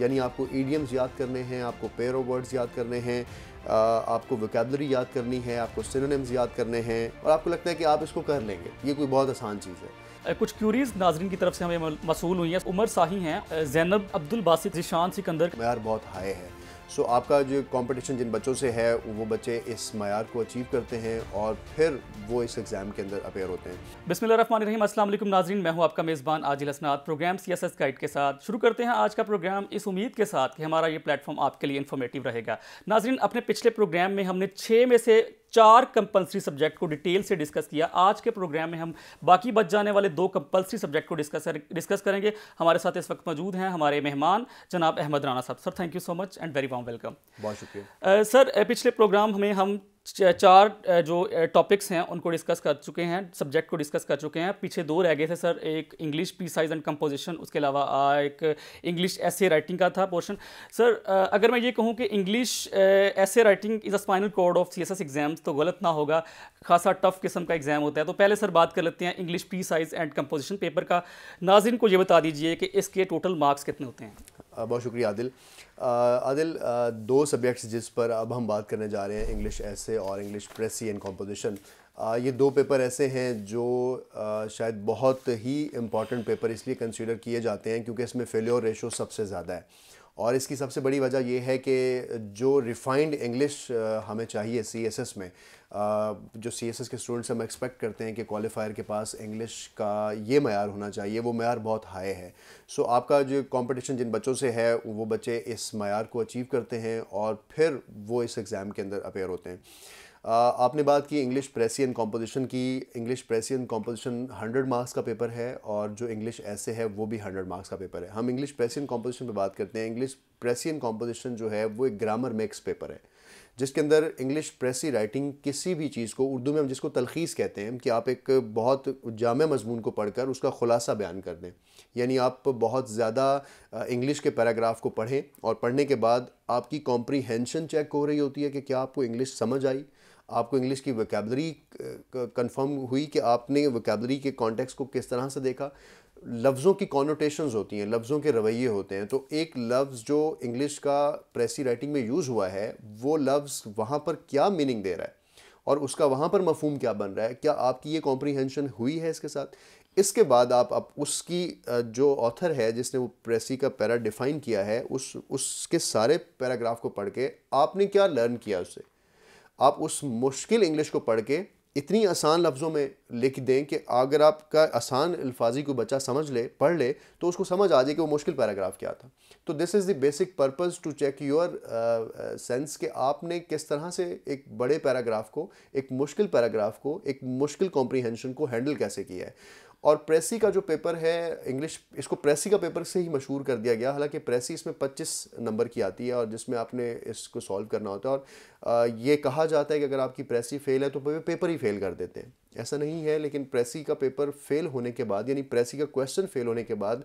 यानी आपको ईडियम्स याद करने हैं आपको पेयर ऑफ वर्ड्स याद करने हैं आपको वोकेबलरी याद करनी है आपको सिनोनिम्स याद करने हैं और आपको लगता है कि आप इसको कर लेंगे ये कोई बहुत आसान चीज़ है कुछ क्यूरीज नाजरन की तरफ से हमें मसूल हुई है उमर शाही हैं जैनब अब्दुल बासित जिशान सिकंदर मैार बहुत हाई है सो आपका जो कंपटीशन जिन बच्चों से है वो बच्चे इस मैार को अचीव करते हैं और फिर वो इस एग्ज़ाम के अंदर अपेयर होते हैं बिस्मिल नाजरीन मैं हूँ आपका मेज़बान Aajil Asnat programme C S guide के साथ शुरू करते हैं आज का प्रोग्राम इस उम्मीद के साथ कि हमारा ये प्लेटफॉर्म आपके लिए इन्फॉर्मेटिव रहेगा नाजरीन अपने पिछले प्रोग्राम में हमने छः में से चार कंपलसरी सब्जेक्ट को डिटेल से डिस्कस किया आज के प्रोग्राम में हम बाकी बच जाने वाले दो कंपलसरी सब्जेक्ट को डिस्कस डिस्कस करेंगे हमारे साथ इस वक्त मौजूद हैं हमारे मेहमान जनाब Ahmad Rana sahab sir thank you so much and very warm welcome बहुत शुक्रिया सर पिछले प्रोग्राम हमें हम चार जो टॉपिक्स हैं उनको डिस्कस कर चुके हैं सब्जेक्ट को डिस्कस कर चुके हैं पीछे दो रह गए थे सर एक English precis and composition उसके अलावा एक इंग्लिश ऐसे राइटिंग का था पोर्शन सर अगर मैं ये कहूँ कि इंग्लिश ऐसे writing is a spinal cord of C S S exams तो गलत ना होगा खासा टफ किस्म का एग्ज़ाम होता है तो पहले सर बात कर लेते हैं English precis and composition paper का नाजिन को ये बता दीजिए कि इसके टोटल मार्क्स कितने होते हैं बहुत शुक्रिया आदिल आदिल दो सब्जेक्ट्स जिस पर अब हम बात करने जा रहे हैं इंग्लिश ऐसे और इंग्लिश प्रेसी एंड कॉम्पोजिशन ये दो पेपर ऐसे हैं जो शायद बहुत ही इम्पॉर्टेंट पेपर इसलिए कंसिडर किए जाते हैं क्योंकि इसमें फेल्योर रेशो सबसे ज़्यादा है और इसकी सबसे बड़ी वजह यह है कि जो रिफाइंड इंग्लिश हमें चाहिए सी एस एस में जो सी एस एस के स्टूडेंट्स हम एक्सपेक्ट करते हैं कि क्वालिफायर के पास इंग्लिश का ये मैार होना चाहिए वो मैार बहुत हाई है सो आपका जो कंपटीशन जिन बच्चों से है वो बच्चे इस मैार को अचीव करते हैं और फिर वो इस एग्ज़ाम के अंदर अपेयर होते हैं आपने बात की इंग्लिश प्रेसियन कॉम्पोजिशन की English precis composition hundred marks का पेपर है और जो इंग्लिश ऐसे है वो भी हंड्रेड मार्क्स का पेपर है हम इंग्लिश प्रेसियन कॉम्पोजिशन पर बात करते हैं इंग्लिश प्रेसियन कॉम्पोजिशन जो है वो एक ग्रामर मिक्स पेपर है जिसके अंदर इंग्लिश प्रेसी राइटिंग किसी भी चीज़ को उर्दू में हम जिसको तलखीस कहते हैं कि आप एक बहुत जाम मजमून को पढ़कर उसका ख़ुलासा बयान कर दें यानी आप बहुत ज़्यादा इंग्लिश के पैराग्राफ को पढ़ें और पढ़ने के बाद आपकी कॉम्प्रीहेंशन चेक हो रही होती है कि क्या आपको इंग्लिश समझ आई आपको इंग्लिश की वैकेबलरी कंफर्म uh, हुई कि आपने वैकेबलरी के कॉन्टेक्स्ट को किस तरह से देखा लफ्ज़ों की कॉनोटेशंस होती हैं लफ्ज़ों के रवैये होते हैं तो एक लफ्ज़ जो इंग्लिश का प्रेसी राइटिंग में यूज़ हुआ है वो लफ्ज़ वहाँ पर क्या मीनिंग दे रहा है और उसका वहाँ पर मफहम क्या बन रहा है क्या आपकी ये कॉम्प्रीहेंशन हुई है इसके साथ इसके बाद आप अब उसकी जो ऑथर है जिसने वो प्रेसी का पैरा डिफ़ाइन किया है उस उसके सारे पैराग्राफ को पढ़ के आपने क्या लर्न किया उससे आप उस मुश्किल इंग्लिश को पढ़ के इतनी आसान लफ्ज़ों में लिख दें कि अगर आपका आसान अल्फाजी को बच्चा समझ ले पढ़ ले तो उसको समझ आ जाए कि वो मुश्किल पैराग्राफ क्या था तो this is the basic purpose to check your sense कि आपने किस तरह से एक बड़े पैराग्राफ को एक मुश्किल पैराग्राफ को एक मुश्किल कॉम्प्रीहेंशन को हैंडल कैसे किया है और प्रेसी का जो पेपर है इंग्लिश इसको प्रेसी का पेपर से ही मशहूर कर दिया गया हालांकि प्रेसी इसमें 25 नंबर की आती है और जिसमें आपने इसको सॉल्व करना होता है और ये कहा जाता है कि अगर आपकी प्रेसी फेल है तो पेपर ही फेल कर देते हैं ऐसा नहीं है लेकिन प्रेसी का पेपर फेल होने के बाद यानी प्रेसी का क्वेश्चन फेल होने के बाद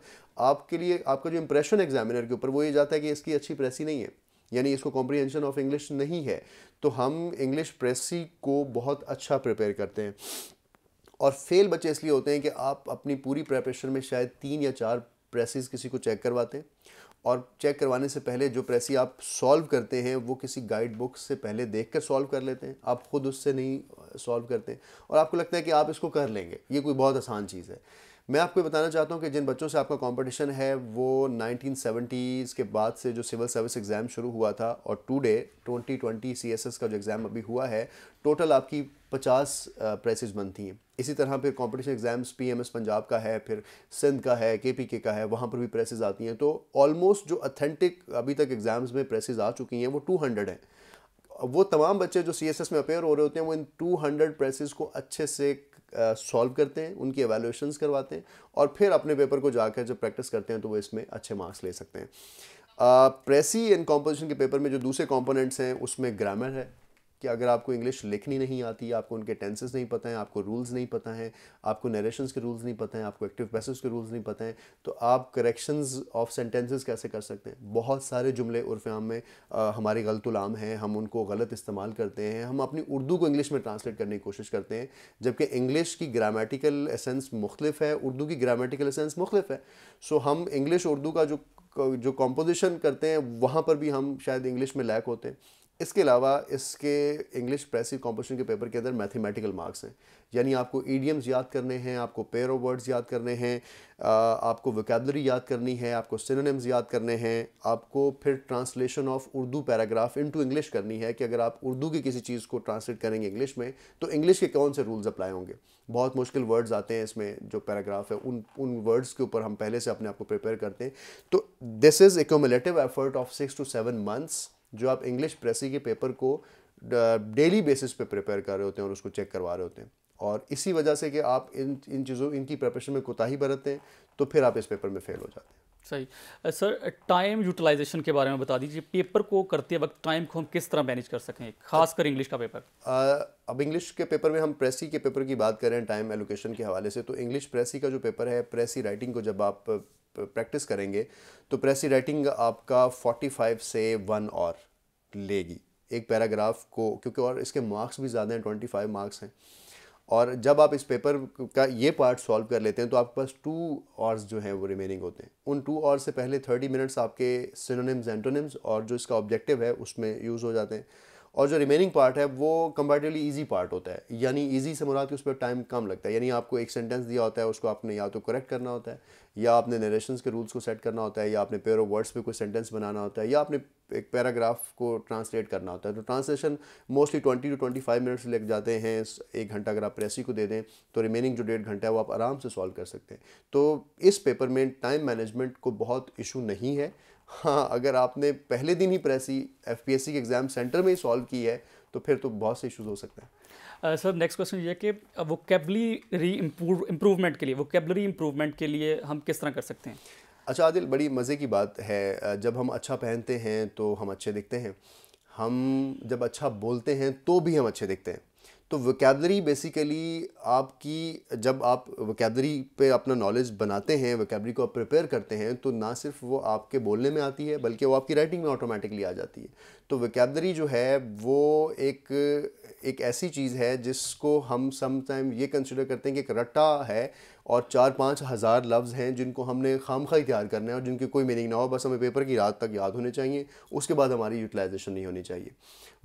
आपके लिए आपका जो इंप्रेशन एग्जामिनर के ऊपर वो ये जाता है कि इसकी अच्छी प्रेसी नहीं है यानी इसको कॉम्प्रीहेंशन ऑफ इंग्लिश नहीं है तो हम इंग्लिश प्रेसी को बहुत अच्छा प्रिपेयर करते हैं और फेल बच्चे इसलिए होते हैं कि आप अपनी पूरी प्रेपरेशन में शायद तीन या चार प्रेसेस किसी को चेक करवाते हैं और चेक करवाने से पहले जो प्रेसी आप सॉल्व करते हैं वो किसी गाइड बुक से पहले देख कर सॉल्व कर लेते हैं आप ख़ुद उससे नहीं सॉल्व करते और आपको लगता है कि आप इसको कर लेंगे ये कोई बहुत आसान चीज़ है मैं आपको बताना चाहता हूँ कि जिन बच्चों से आपका कंपटीशन है वो 1970s के बाद से जो सिविल सर्विस एग्ज़ाम शुरू हुआ था और टुडे 2020 सीएसएस का जो एग्ज़ाम अभी हुआ है टोटल आपकी 50 प्रेसिज़ बनती हैं इसी तरह फिर कंपटीशन एग्ज़ाम्स पीएमएस पंजाब का है फिर सिंध का है केपीके का है वहाँ पर भी प्रेसिज़ आती हैं तो ऑलमोस्ट जो अथेंटिक अभी तक एग्ज़ाम्स में प्रेसिज़ आ चुकी हैं वो टू हैं वो तमाम बच्चे जो सी में अपेयर हो रहे होते हैं वो इन 200 हंड्रेड प्रेसिस को अच्छे से सॉल्व करते हैं उनकी एवेल्यूशन करवाते हैं और फिर अपने पेपर को जाकर जब प्रैक्टिस करते हैं तो वो इसमें अच्छे मार्क्स ले सकते हैं प्रेसी एंड कॉम्पोजिशन के पेपर में जो दूसरे कॉम्पोनेंट्स हैं उसमें ग्रामर है कि अगर आपको इंग्लिश लिखनी नहीं आती आपको उनके टेंसेस नहीं पता है आपको रूल्स नहीं पता है आपको नरेशंस के रूल्स नहीं पता है आपको एक्टिव पैसेज के रूल्स नहीं पता है तो आप करेक्शंस ऑफ सेंटेंसेस कैसे कर सकते हैं बहुत सारे जुमले उर्फ आम में आ, हमारे उलाम हैं हम उनको गलत इस्तेमाल करते हैं हम अपनी उर्दू को इंग्लिश में ट्रांसलेट करने की कोशिश करते हैं जबकि इंग्लिश की ग्रामेटिकल एसेंस मुख्तफ है उर्दू की ग्रामेटिकल एसेंस मुख्तफ है सो हम इंग्लिश उर्दू का जो जो कॉम्पोजिशन करते हैं वहाँ पर भी हम शायद इंग्लिश में लैक होते हैं इसके अलावा इसके इंग्लिश प्रेसिव कॉम्पोजिशन के पेपर के अंदर मैथमेटिकल मार्क्स हैं यानी आपको ईडियम्स याद करने हैं आपको पेयर ऑफ वर्ड्स याद करने हैं आपको वोकेबलरी याद करनी है आपको सिनोनिम्स याद करने हैं आपको फिर translation of Urdu paragraph into English करनी है कि अगर आप उर्दू की किसी चीज़ को ट्रांसलेट करेंगे इंग्लिश में तो इंग्लिश के कौन से रूल्स अप्लाई होंगे बहुत मुश्किल वर्ड्स आते हैं इसमें जो पैराग्राफ है उन उन वर्ड्स के ऊपर हम पहले से अपने आप को प्रिपेयर करते हैं तो this is accumulative effort of six to seven months जो आप इंग्लिश प्रेसी के पेपर को डेली uh, बेसिस पे प्रिपेयर कर रहे होते हैं और उसको चेक करवा रहे होते हैं और इसी वजह से कि आप इन इन चीज़ों इनकी प्रिपरेशन में कोताही बरतते हैं तो फिर आप इस पेपर में फेल हो जाते हैं सही सर टाइम यूटिलाइजेशन के बारे में बता दीजिए पेपर को करते वक्त टाइम को हम किस तरह मैनेज कर सकें खासकर इंग्लिश का पेपर आ, अब इंग्लिश के पेपर में हम प्रेसी के पेपर की बात करें टाइम एलोकेशन के हवाले से तो इंग्लिश प्रेसी का जो पेपर है प्रेसी राइटिंग को जब आप प्रैक्टिस करेंगे तो प्रेसी राइटिंग आपका 45 से वन और लेगी एक पैराग्राफ को क्योंकि और इसके मार्क्स भी ज़्यादा हैं 25 मार्क्स हैं और जब आप इस पेपर का ये पार्ट सॉल्व कर लेते हैं तो आपके पास टू आवर्स जो हैं वो रिमेनिंग होते हैं उन टू आवर्स से पहले थर्टी मिनट्स आपके सिनोनिम्स एंटोनिम्स और जो इसका ऑब्जेक्टिव है उसमें यूज़ हो जाते हैं और जो रिमेनिंग पार्ट है वो कंपेरेटिवली ईजी पार्ट होता है यानी ईजी से मुराद के उस पर टाइम कम लगता है यानी आपको एक सेंटेंस दिया होता है उसको आपने या तो करेक्ट करना होता है या आपने नरेशन के रूल्स को सेट करना होता है या आपने पेयर ऑफ वर्ड्स पे कोई सेंटेंस बनाना होता है या आपने एक पैराग्राफ को ट्रांसलेट करना होता है तो translation mostly twenty to twenty five minutes लग जाते हैं एक घंटा अगर आप प्रेसी को दे दें तो रिमेनिंग जो डेढ़ घंटा है वो आप आराम से सॉल्व कर सकते हैं तो इस पेपर में टाइम मैनेजमेंट को बहुत इशू नहीं है हाँ अगर आपने पहले दिन ही precis F P S C के एग्ज़ाम सेंटर में ही सॉल्व की है तो फिर तो बहुत से इशूज़ हो सकते हैं सर नेक्स्ट क्वेश्चन ये कि वोकेबली री इम्प्रूवमेंट के लिए वोकेबलरी इम्प्रूवमेंट के लिए हम किस तरह कर सकते हैं अच्छा आदिल बड़ी मज़े की बात है uh, जब हम अच्छा पहनते हैं तो हम अच्छे दिखते हैं हम जब अच्छा बोलते हैं तो भी हम अच्छे दिखते हैं तो वोकेबलरी बेसिकली आपकी जब आप वोकेबलरी पे अपना नॉलेज बनाते हैं वोकेबलरी को आप प्रिपेयर करते हैं तो ना सिर्फ वो आपके बोलने में आती है बल्कि वो आपकी राइटिंग में ऑटोमेटिकली आ जाती है तो वोकेबलरी जो है वो एक एक ऐसी चीज़ है जिसको हम समटाइम ये कंसिडर करते हैं कि एक रट्टा है और चार पाँच हज़ार लफ्ज़ हैं जिनको हमने खाम खा तैयार करना है और जिनकी कोई मीनिंग ना हो बस हमें पेपर की रात तक याद होने चाहिए उसके बाद हमारी यूटिलाइजेशन नहीं होनी चाहिए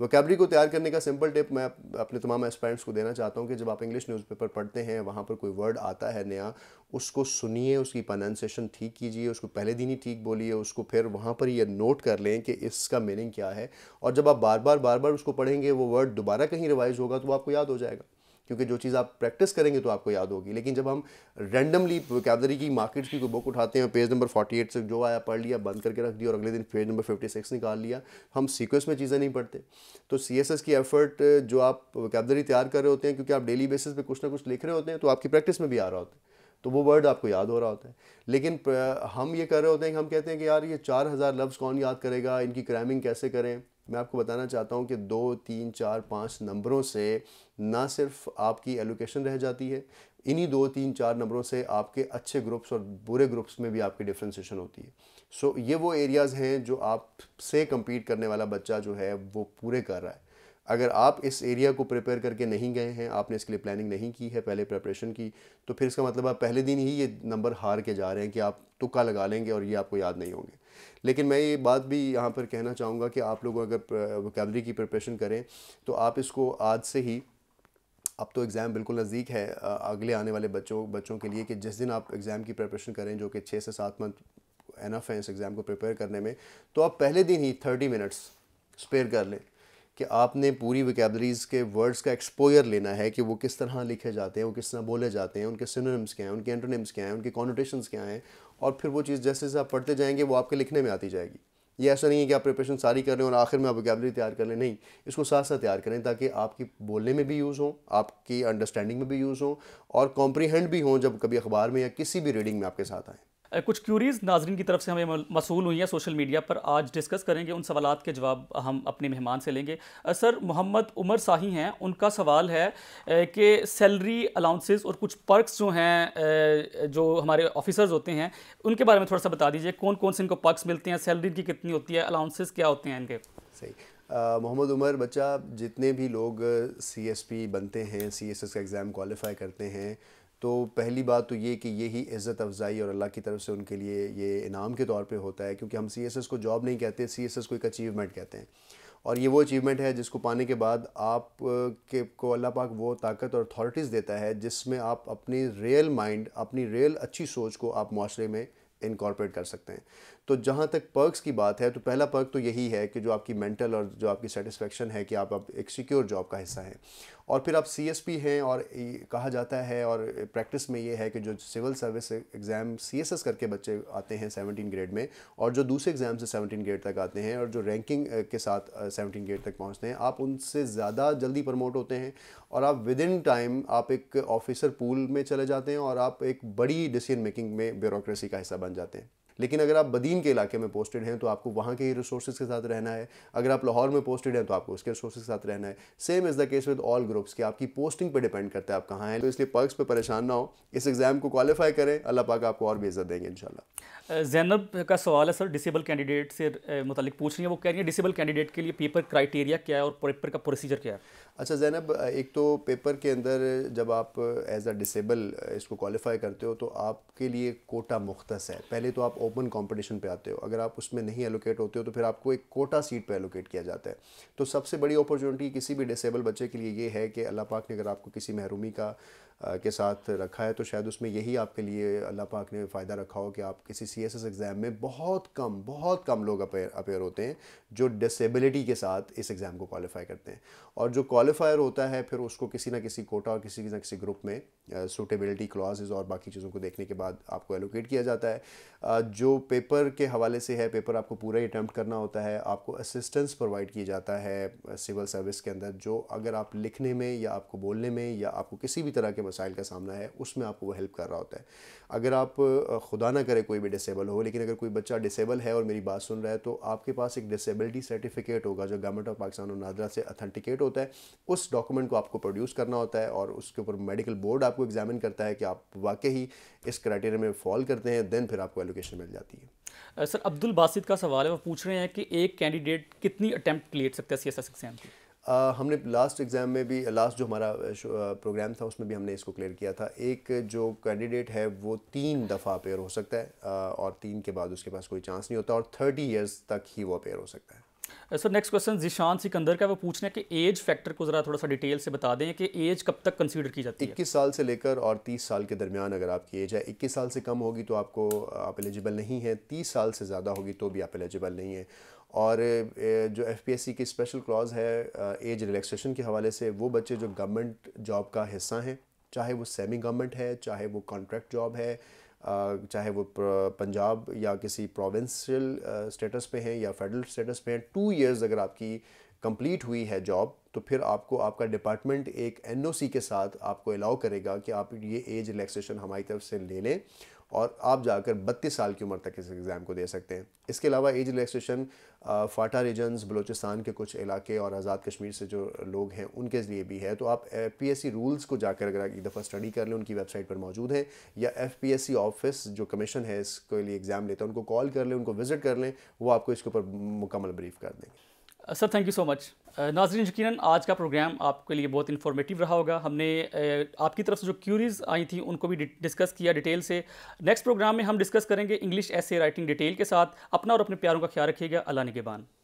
वोकेबलरी को तैयार करने का सिंपल टिप मैं अपने तमाम एस्पेरेंट्स को देना चाहता हूँ कि जब आप इंग्लिश न्यूज़पेपर पढ़ते हैं वहाँ पर कोई वर्ड आता है नया उसको सुनिए उसकी प्रोनाउंसिएशन ठीक कीजिए उसको पहले दिन ही ठीक बोलिए उसको फिर वहाँ पर यह नोट कर लें कि इसका मीनिंग क्या है और जब आप बार बार बार बार उसको पढ़ेंगे वो वर्ड दोबारा कहीं रिवाइज होगा तो आपको याद हो जाएगा क्योंकि जो चीज़ आप प्रैक्टिस करेंगे तो आपको याद होगी लेकिन जब हम रैंडमली वोकेबलरी की मार्केट्स की कोई बुक उठाते हैं पेज नंबर 48 से जो आया पढ़ लिया बंद करके रख दिया और अगले दिन पेज नंबर 56 निकाल लिया हम सीक्वेंस में चीज़ें नहीं पढ़ते तो सी की एफर्ट जो आप वोकेबलरी तैयार कर रहे होते हैं क्योंकि आप डेली बेसिस पर कुछ ना कुछ लिख रहे होते हैं तो आपकी प्रैक्टिस में भी आ रहा होता है तो वो वर्ड आपको याद हो रहा होता है लेकिन हम ये कर रहे होते हैं कि हम कहते हैं कि यार ये चार हज़ार लफ्ज़ कौन याद करेगा इनकी क्रैमिंग कैसे करें मैं आपको बताना चाहता हूँ कि दो तीन चार पाँच नंबरों से ना सिर्फ आपकी एलोकेशन रह जाती है इन्हीं दो तीन चार नंबरों से आपके अच्छे ग्रुप्स और बुरे ग्रुप्स में भी आपकी डिफ्रेंसीशन होती है सो so, ये वो एरियाज़ हैं जो आपसे कम्पीट करने वाला बच्चा जो है वो पूरे कर रहा है अगर आप इस एरिया को प्रिपेयर करके नहीं गए हैं आपने इसके लिए प्लानिंग नहीं की है पहले प्रेपरेशन की तो फिर इसका मतलब आप पहले दिन ही ये नंबर हार के जा रहे हैं कि आप तुक्का लगा लेंगे और ये आपको याद नहीं होंगे लेकिन मैं ये बात भी यहाँ पर कहना चाहूँगा कि आप लोग अगर वोकेबलरी की प्रिपरेशन करें तो आप इसको आज से ही अब तो एग्ज़ाम बिल्कुल नज़दीक है अगले आने वाले बच्चों बच्चों के लिए कि जिस दिन आप एग्ज़ाम की प्रिपरेशन करें जो कि छः से सात मंथ एनफ है इस एग्ज़ाम को प्रिपेयर करने में तो आप पहले दिन ही थर्टी मिनट्स स्पेयर कर लें कि आपने पूरी वकेबलरीज के वर्ड्स का एक्सपोयर लेना है कि वो किस तरह लिखे जाते हैं वो किस तरह बोले जाते हैं उनके सिनोनिम्स क्या हैं उनके एंटोनिम्स क्या हैं उनके कॉन्टेशन क्या हैं और फिर वो चीज़ जैसे जैसे आप पढ़ते जाएंगे वो आपके लिखने में आती जाएगी ये ऐसा नहीं है कि आप प्रिपरेशन सारी कर रहे हो और आखिर में आप वोकेबलरी तैयार कर लें नहीं इसको साथ साथ तैयार करें ताकि आपकी बोलने में भी यूज़ हो आपकी अंडरस्टैंडिंग में भी यूज़ हो और कॉम्प्रीहेंड भी हों जब कभी अखबार में या किसी भी रीडिंग में आपके साथ आएँ कुछ क्यूरीज नाजरन की तरफ से हमें मसूल हुई हैं सोशल मीडिया पर आज डिस्कस करेंगे उन सवाल के जवाब हम अपने मेहमान से लेंगे सर मोहम्मद उमर शाही हैं उनका सवाल है कि सैलरी अलाउंसेस और कुछ पर्क्स जो हैं जो हमारे ऑफिसर्स होते हैं उनके बारे में थोड़ा सा बता दीजिए कौन कौन से इनको पर्क्स मिलते हैं सैलरी की कितनी होती है अलाउंसेस क्या होते हैं इनके सही मोहम्मद उमर बच्चा जितने भी लोग सी बनते हैं सी का एग्ज़ाम क्वालिफ़ाई करते हैं तो पहली बात तो ये कि ये ही इज़्ज़त अफजाई और अल्लाह की तरफ से उनके लिए ये इनाम के तौर पे होता है क्योंकि हम सी एस एस को जॉब नहीं कहते सी एस एस को एक अचीवमेंट कहते हैं और ये वो अचीवमेंट है जिसको पाने के बाद आप के को अल्लाह पाक वो ताकत और अथॉरिटीज़ देता है जिसमें आप अपनी रियल माइंड अपनी रियल अच्छी सोच को आप माशरे में इनकॉर्पोरेट कर सकते हैं तो जहाँ तक पर्क्स की बात है तो पहला पर्क तो यही है कि जो आपकी मेंटल और जो आपकी सेटिस्फेक्शन है कि आप, अब एक सिक्योर जॉब का हिस्सा हैं और फिर आप सी हैं और कहा जाता है और प्रैक्टिस में ये है कि जो सिविल सर्विस एग्ज़ाम सी करके बच्चे आते हैं सेवनटीन ग्रेड में और जो दूसरे एग्ज़ाम से सेवनटीन ग्रेड तक आते हैं और जो रैंकिंग के साथ सेवनटीन ग्रेड तक पहुँचते हैं आप उनसे ज़्यादा जल्दी प्रमोट होते हैं और आप विद इन टाइम आप एक ऑफिसर पूल में चले जाते हैं और आप एक बड़ी डिसीजन मेकिंग में ब्यूरोसी का हिस्सा बन जाते हैं लेकिन अगर आप बदीन के इलाके में पोस्टेड हैं तो आपको वहाँ के ही रिसोर्सेज के साथ रहना है अगर आप लाहौर में पोस्टेड हैं तो आपको उसके रिसोर्स के साथ रहना है same is the case with all groups कि आपकी पोस्टिंग पर डिपेंड करता है आप कहाँ हैं तो इसलिए पर्कस पे परेशान ना हो इस एग्ज़ाम को क्वालिफाई करें अल्लाह पाक आपको और भी इज्जत देंगे इन जैनब का सवाल है सर डिसेबल कैंडिडेट से मुतल पूछ रही है वो कह रही है डिसेबल कैंडिडेट के लिए पेपर क्राइटेरिया क्या है और पेपर का प्रोसीजर क्या है अच्छा जैनब एक तो पेपर के अंदर जब आप एज अ डिसेबल इसको क्वालिफाई करते हो तो आपके लिए कोटा मुख्तस है पहले तो आप ओपन कॉम्पिटिशन पे आते हो अगर आप उसमें नहीं एलोकेट होते हो तो फिर आपको एक कोटा सीट पे एलोकेट किया जाता है तो सबसे बड़ी अपॉर्चुनिटी किसी भी डिसेबल बच्चे के लिए ये है कि अल्लाह पाक ने अगर आपको किसी महरूमी का के साथ रखा है तो शायद उसमें यही आपके लिए अल्लाह पाक ने फ़ायदा रखा हो कि आप किसी सी एस एस एग्ज़ाम में बहुत कम बहुत कम लोग अपेयर अपेयर होते हैं जो डिसेबिलिटी के साथ इस एग्ज़ाम को क्वालिफाई करते हैं और जो क्वालिफायर होता है फिर उसको किसी ना किसी कोटा और किसी ना किसी ग्रुप में सूटेबिलिटी क्लाजेज और बाकी चीज़ों को देखने के बाद आपको एलोकेट किया जाता है uh, जो पेपर के हवाले से है पेपर आपको पूरा ही अटैम्प्ट करना होता है आपको असिस्टेंस प्रोवाइड किया जाता है सिविल सर्विस के अंदर जो अगर आप लिखने में या आपको बोलने में या आपको किसी भी तरह के मसाइल का सामना है उसमें आपको वो हेल्प कर रहा होता है अगर आप खुदा ना करें कोई भी डिसेबल हो लेकिन अगर कोई बच्चा डिसेबल है और मेरी बात सुन रहा है तो आपके पास एक डिसेबिलिटी सर्टिफिकेट होगा जो गवर्नमेंट ऑफ पाकिस्तान और नादरा से अथेंटिकेट होता है उस डॉक्यूमेंट को आपको प्रोड्यूस करना होता है और उसके ऊपर मेडिकल बोर्ड आपको एग्जामिन करता है कि आप वाकई ही इस क्राइटेरिया में फॉल करते हैं देन फिर आपको एलोकेशन मिल जाती है सर अब्दुल बासित का सवाल है वो पूछ रहे हैं कि एक कैंडिडेट कितनी अटैम्प्ट लेट सकता है सी एस एस एग्जाम की आ, हमने लास्ट एग्ज़ाम में भी लास्ट जो हमारा प्रोग्राम था उसमें भी हमने इसको क्लियर किया था एक जो कैंडिडेट है वो तीन दफ़ा अपेयर हो सकता है आ, और तीन के बाद उसके पास कोई चांस नहीं होता और थर्टी ईयर्स तक ही वो अपेयर हो सकता है sir next question Zeeshan Sikandar का वो पूछना है कि एज फैक्टर को ज़रा थोड़ा सा डिटेल से बता दें कि एज कब तक कंसीडर की जाती है 21 साल से लेकर और 30 साल के दरमियान अगर आपकी एज है 21 साल से कम होगी तो आपको आप एलिजिबल नहीं है 30 साल से ज़्यादा होगी तो भी आप एलिजिबल नहीं है और जो एफ की स्पेशल क्लॉज है एज रिलैक्सेशन के हवाले से वो बच्चे जो गवर्नमेंट जॉब का हिस्सा हैं चाहे वो सेमी गवर्नमेंट है चाहे वो कॉन्ट्रैक्ट जॉब है चाहे वो पंजाब या किसी प्रोविंशियल स्टेटस पे हैं या फेडरल स्टेटस पे हैं टू इयर्स अगर आपकी कंप्लीट हुई है जॉब तो फिर आपको आपका डिपार्टमेंट एक एनओसी के साथ आपको अलाउ करेगा कि आप ये एज रिलैक्सेशन हमारी तरफ से ले लें और आप जाकर 32 साल की उम्र तक इस एग्ज़ाम को दे सकते हैं इसके अलावा age relaxation FATA regions Balochistan के कुछ इलाके और आज़ाद कश्मीर से जो लोग हैं उनके लिए भी है तो आप पीएससी रूल्स को जाकर अगर एक दफ़ा स्टडी कर लें उनकी वेबसाइट पर मौजूद हैं या एफपीएससी ऑफिस जो कमीशन है इसके लिए एग्ज़ाम लेता हैं उनको कॉल कर लें उनको विज़िट कर लें वो आपको इसके ऊपर मुकम्मल ब्रीफ कर देंगे sir thank you so much नाजरीन यकीन आज का प्रोग्राम आपके लिए बहुत इन्फॉर्मेटिव रहा होगा हमने uh, आपकी तरफ से जो क्यूरीज आई थी उनको भी डिस्कस किया डिटेल से नेक्स्ट प्रोग्राम में हम डिस्कस करेंगे इंग्लिश ऐसे राइटिंग डिटेल के साथ अपना और अपने प्यारों का ख्याल रखिएगा अला निगेबान